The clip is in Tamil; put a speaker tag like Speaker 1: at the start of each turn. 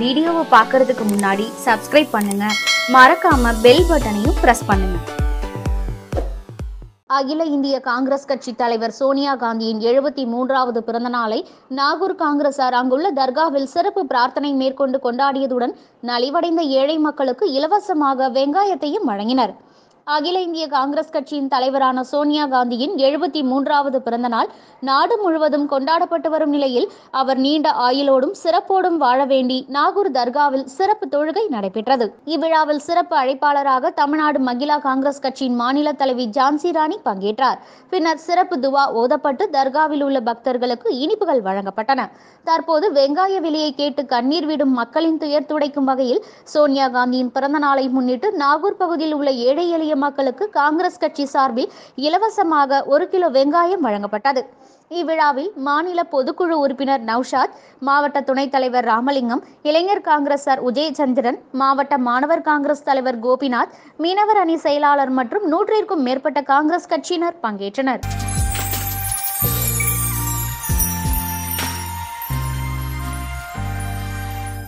Speaker 1: வீடியோவை பார்க்கறதுக்கு முன்னாடி சப்ஸ்கிரைப் பண்ணுங்க மறக்காம பெல் பட்டனையும் பிரஸ் பண்ணுங்க அகில இந்திய காங்கிரஸ் கட்சி தலைவர் சோனியா காந்தியின் எழுபத்தி மூன்றாவது பிறந்த நாளை நாகூர் காங்கிரசார் அங்குள்ள தர்காவில் சிறப்பு பிரார்த்தனை மேற்கொண்டு கொண்டாடியதுடன் நலிவடைந்த ஏழை மக்களுக்கு இலவசமாக வெங்காயத்தையும் வழங்கினர் அகில இந்திய காங்கிரஸ் கட்சியின் தலைவரான சோனியா காந்தியின் எழுபத்தி மூன்றாவது பிறந்தநாள் நாடு முழுவதும் கொண்டாடப்பட்டு வரும் நிலையில் அவர் நீண்ட ஆயுளோடும் சிறப்போடும் வாழ வேண்டி நாகூர் தர்காவில் சிறப்பு தொழுகை நடைபெற்றது இவ்விழாவில் சிறப்பு அழைப்பாளராக தமிழ்நாடு மகிழா காங்கிரஸ் கட்சியின் மாநில தலைவி ஜான்சி ராணி பங்கேற்றார் பின்னர் சிறப்பு துவா ஓதப்பட்டு தர்காவில் உள்ள பக்தர்களுக்கு இனிப்புகள் வழங்கப்பட்டன தற்போது வெங்காய விலையை கேட்டு கண்ணீர் விடும் மக்களின் துயர் துடைக்கும் வகையில் சோனியா காந்தியின் பிறந்த நாளை முன்னிட்டு நாகூர் பகுதியில் உள்ள ஏழை எளிய மக்களுக்கு காங்கிரஸ் கட்சி சார்பில் இலவசமாக ஒரு கிலோ வெங்காயம் வழங்கப்பட்டது இவ்விழாவில் மாநில பொதுக்குழு உறுப்பினர் நௌஷாத் மாவட்ட துணைத் தலைவர் ராமலிங்கம் இளைஞர் காங்கிரஸார் உதயச்சந்திரன் மாவட்ட மாணவர் காங்கிரஸ் தலைவர் கோபிநாத் மீனவர் அணி செயலாளர் மற்றும் நூற்றிற்கும் மேற்பட்ட காங்கிரஸ் கட்சியினர் பங்கேற்றனர்